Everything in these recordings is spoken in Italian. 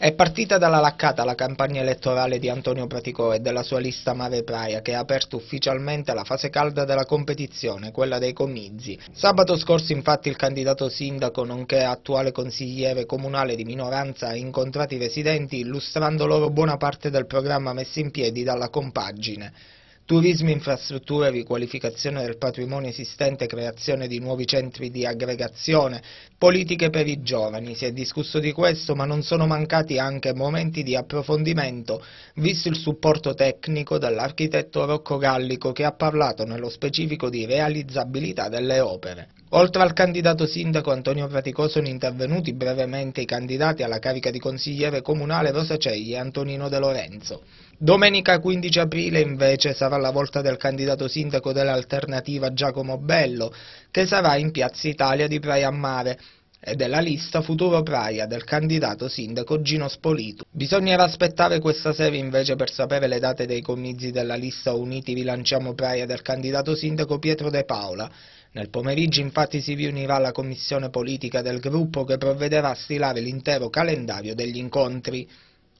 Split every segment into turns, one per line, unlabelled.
È partita dalla laccata la campagna elettorale di Antonio Praticò e della sua lista Mare Praia che ha aperto ufficialmente la fase calda della competizione, quella dei comizi. Sabato scorso infatti il candidato sindaco nonché attuale consigliere comunale di minoranza ha incontrato i residenti illustrando loro buona parte del programma messo in piedi dalla compagine turismo infrastrutture, riqualificazione del patrimonio esistente, creazione di nuovi centri di aggregazione, politiche per i giovani. Si è discusso di questo, ma non sono mancati anche momenti di approfondimento, visto il supporto tecnico dall'architetto Rocco Gallico che ha parlato nello specifico di realizzabilità delle opere. Oltre al candidato sindaco Antonio Praticò sono intervenuti brevemente i candidati alla carica di consigliere comunale Rosa Cegli e Antonino De Lorenzo. Domenica 15 aprile invece sarà la volta del candidato sindaco dell'alternativa Giacomo Bello, che sarà in Piazza Italia di Praia a Mare, e della lista Futuro Praia del candidato sindaco Gino Spolito. Bisognerà aspettare questa sera invece per sapere le date dei comizi della lista Uniti Rilanciamo Praia del candidato sindaco Pietro De Paola nel pomeriggio infatti si riunirà la commissione politica del gruppo che provvederà a stilare l'intero calendario degli incontri.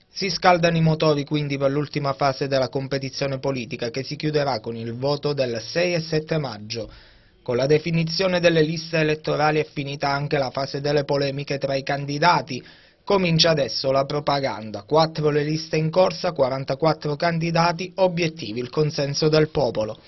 Si scaldano i motori quindi per l'ultima fase della competizione politica che si chiuderà con il voto del 6 e 7 maggio. Con la definizione delle liste elettorali è finita anche la fase delle polemiche tra i candidati. Comincia adesso la propaganda, 4 le liste in corsa, 44 candidati, obiettivi il consenso del popolo.